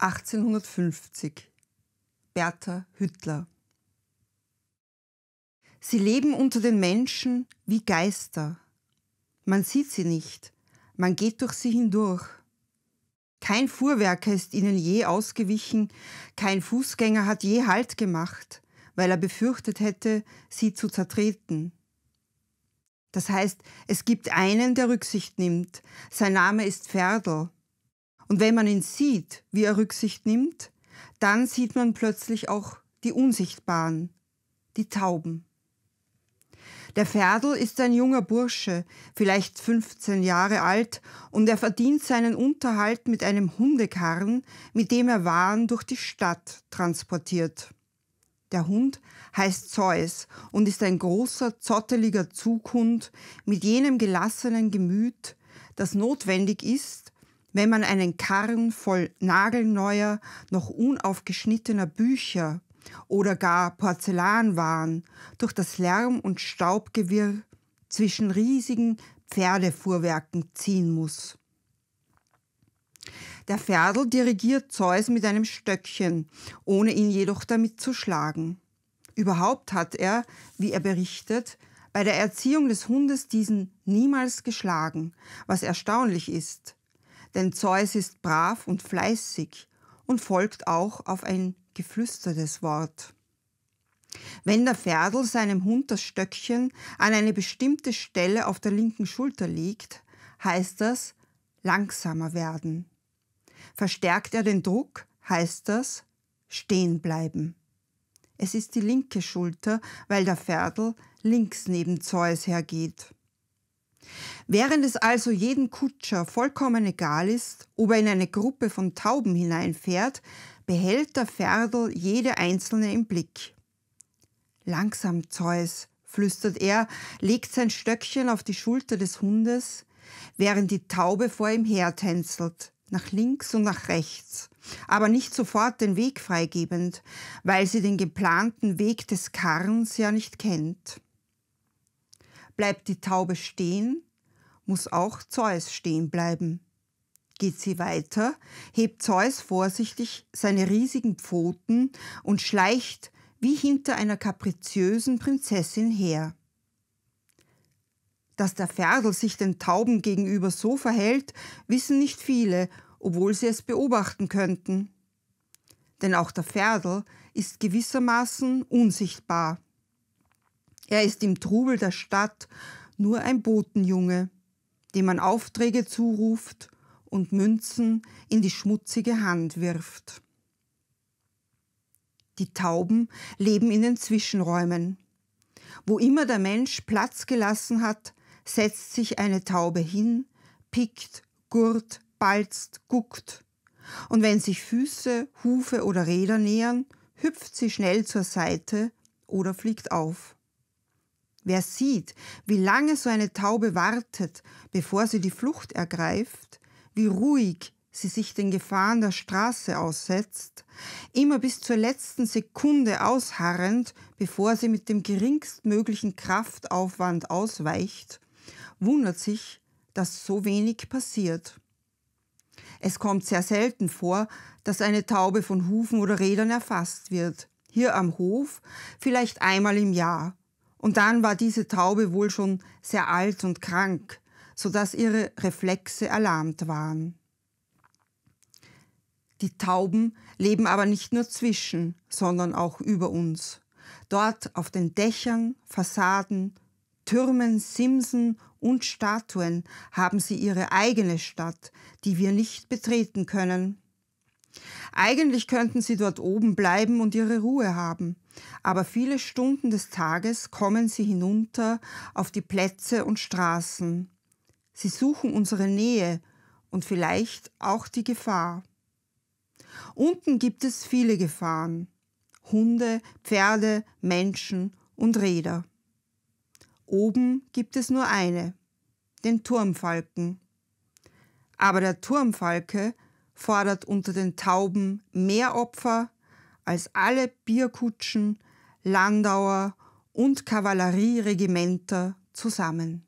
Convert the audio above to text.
1850 Bertha Hüttler Sie leben unter den Menschen wie Geister. Man sieht sie nicht, man geht durch sie hindurch. Kein Fuhrwerker ist ihnen je ausgewichen, kein Fußgänger hat je Halt gemacht, weil er befürchtet hätte, sie zu zertreten. Das heißt, es gibt einen, der Rücksicht nimmt. Sein Name ist Ferdl. Und wenn man ihn sieht, wie er Rücksicht nimmt, dann sieht man plötzlich auch die Unsichtbaren, die Tauben. Der Ferdl ist ein junger Bursche, vielleicht 15 Jahre alt, und er verdient seinen Unterhalt mit einem Hundekarren, mit dem er Waren durch die Stadt transportiert. Der Hund heißt Zeus und ist ein großer, zotteliger Zughund mit jenem gelassenen Gemüt, das notwendig ist, wenn man einen Karren voll nagelneuer, noch unaufgeschnittener Bücher oder gar Porzellanwaren durch das Lärm- und Staubgewirr zwischen riesigen Pferdefuhrwerken ziehen muss. Der Pferdl dirigiert Zeus mit einem Stöckchen, ohne ihn jedoch damit zu schlagen. Überhaupt hat er, wie er berichtet, bei der Erziehung des Hundes diesen niemals geschlagen, was erstaunlich ist, denn Zeus ist brav und fleißig und folgt auch auf ein geflüstertes Wort. Wenn der Pferdl seinem Hund das Stöckchen an eine bestimmte Stelle auf der linken Schulter legt, heißt das langsamer werden. Verstärkt er den Druck, heißt das stehen bleiben. Es ist die linke Schulter, weil der Pferdl links neben Zeus hergeht. Während es also jedem Kutscher vollkommen egal ist, ob er in eine Gruppe von Tauben hineinfährt, behält der Ferdl jede einzelne im Blick. Langsam, Zeus, flüstert er, legt sein Stöckchen auf die Schulter des Hundes, während die Taube vor ihm hertänzelt, nach links und nach rechts, aber nicht sofort den Weg freigebend, weil sie den geplanten Weg des Karrens ja nicht kennt. Bleibt die Taube stehen, muss auch Zeus stehen bleiben. Geht sie weiter, hebt Zeus vorsichtig seine riesigen Pfoten und schleicht wie hinter einer kapriziösen Prinzessin her. Dass der Ferdl sich den Tauben gegenüber so verhält, wissen nicht viele, obwohl sie es beobachten könnten. Denn auch der Ferdl ist gewissermaßen unsichtbar. Er ist im Trubel der Stadt nur ein Botenjunge dem man Aufträge zuruft und Münzen in die schmutzige Hand wirft. Die Tauben leben in den Zwischenräumen. Wo immer der Mensch Platz gelassen hat, setzt sich eine Taube hin, pickt, gurt, balzt, guckt. Und wenn sich Füße, Hufe oder Räder nähern, hüpft sie schnell zur Seite oder fliegt auf. Wer sieht, wie lange so eine Taube wartet, bevor sie die Flucht ergreift, wie ruhig sie sich den Gefahren der Straße aussetzt, immer bis zur letzten Sekunde ausharrend, bevor sie mit dem geringstmöglichen Kraftaufwand ausweicht, wundert sich, dass so wenig passiert. Es kommt sehr selten vor, dass eine Taube von Hufen oder Rädern erfasst wird. Hier am Hof vielleicht einmal im Jahr, und dann war diese Taube wohl schon sehr alt und krank, sodass ihre Reflexe erlahmt waren. Die Tauben leben aber nicht nur zwischen, sondern auch über uns. Dort auf den Dächern, Fassaden, Türmen, Simsen und Statuen haben sie ihre eigene Stadt, die wir nicht betreten können. Eigentlich könnten sie dort oben bleiben und ihre Ruhe haben, aber viele Stunden des Tages kommen sie hinunter auf die Plätze und Straßen. Sie suchen unsere Nähe und vielleicht auch die Gefahr. Unten gibt es viele Gefahren. Hunde, Pferde, Menschen und Räder. Oben gibt es nur eine, den Turmfalken. Aber der Turmfalke fordert unter den Tauben mehr Opfer als alle Bierkutschen, Landauer und Kavallerieregimenter zusammen.